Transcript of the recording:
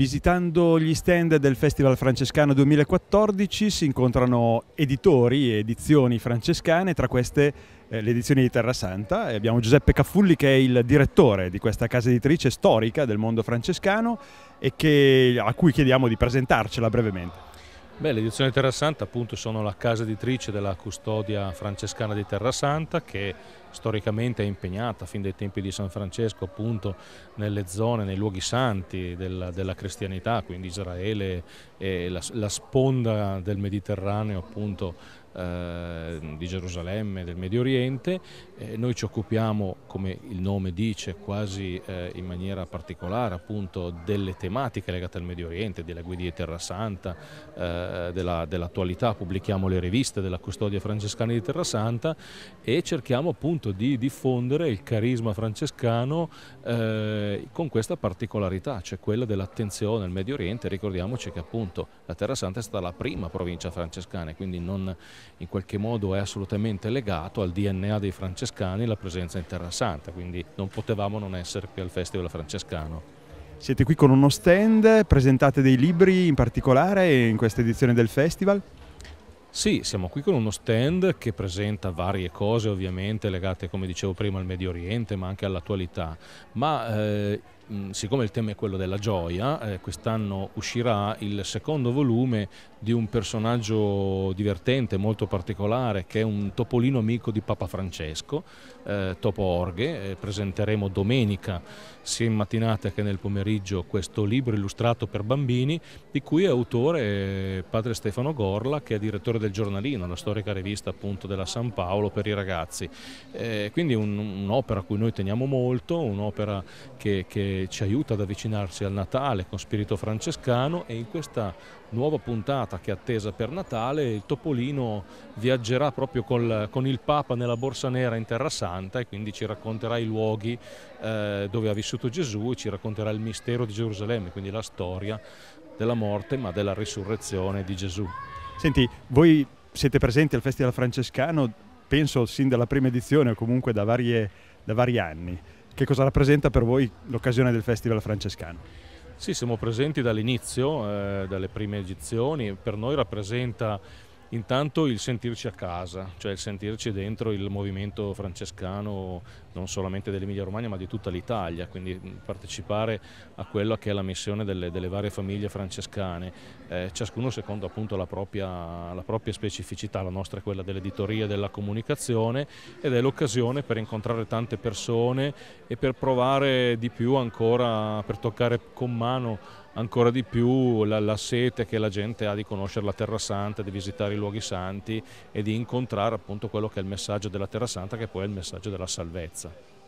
Visitando gli stand del Festival Francescano 2014 si incontrano editori e edizioni francescane, tra queste eh, le edizioni di Terra Santa. E abbiamo Giuseppe Caffulli che è il direttore di questa casa editrice storica del mondo francescano e che, a cui chiediamo di presentarcela brevemente. Beh, l'edizione Terrasanta appunto sono la casa editrice della custodia francescana di Terrasanta che storicamente è impegnata fin dai tempi di San Francesco appunto nelle zone, nei luoghi santi della, della cristianità, quindi Israele e la, la, sponda del Mediterraneo appunto Ehm, di Gerusalemme, del Medio Oriente. Eh, noi ci occupiamo, come il nome dice, quasi eh, in maniera particolare appunto delle tematiche legate al Medio Oriente, delle guide di Terra Santa, eh, dell'attualità, dell pubblichiamo le riviste della custodia francescana di Terra Santa e cerchiamo appunto di diffondere il carisma francescano eh, con questa particolarità, cioè quella dell'attenzione al Medio Oriente. Ricordiamoci che appunto la Terra Santa è stata la prima provincia francescana, quindi non, in qualche modo è assolutamente legato al DNA dei francescani la presenza in Terra Santa, quindi non potevamo non essere qui al Festival francescano. Siete qui con uno stand, presentate dei libri in particolare in questa edizione del festival? Sì, siamo qui con uno stand che presenta varie cose ovviamente legate, come dicevo prima, al Medio Oriente, ma anche all'attualità, ma eh, mh, siccome il tema è quello della gioia, eh, quest'anno uscirà il secondo volume di un personaggio divertente, molto particolare, che è un topolino amico di Papa Francesco, eh, Topo Orghe. Eh, presenteremo domenica, sia in mattinata che nel pomeriggio, questo libro illustrato per bambini, di cui è autore eh, padre Stefano Gorla, che è direttore del giornalino, la storica rivista appunto della San Paolo per i ragazzi. Eh, quindi un, un'opera a cui noi teniamo molto, un'opera che, che ci aiuta ad avvicinarci al Natale con spirito francescano e in questa nuova puntata che è attesa per Natale il Topolino viaggerà proprio col, con il Papa nella borsa nera in Terra Santa e quindi ci racconterà i luoghi eh, dove ha vissuto Gesù e ci racconterà il mistero di Gerusalemme, quindi la storia della morte ma della risurrezione di Gesù. Senti, voi siete presenti al Festival Francescano, penso sin dalla prima edizione o comunque da, varie, da vari anni che cosa rappresenta per voi l'occasione del Festival Francescano? Sì, siamo presenti dall'inizio, eh, dalle prime edizioni, per noi rappresenta Intanto il sentirci a casa, cioè il sentirci dentro il movimento francescano non solamente dell'Emilia Romagna ma di tutta l'Italia, quindi partecipare a quella che è la missione delle, delle varie famiglie francescane, eh, ciascuno secondo appunto la propria, la propria, specificità, la nostra è quella dell'editoria e della comunicazione ed è l'occasione per incontrare tante persone e per provare di più ancora, per toccare con mano ancora di più la, la, sete che la gente ha di conoscere la Terra Santa, di visitare i luoghi santi e di incontrare appunto quello che è il messaggio della Terra Santa che poi è il messaggio della salvezza.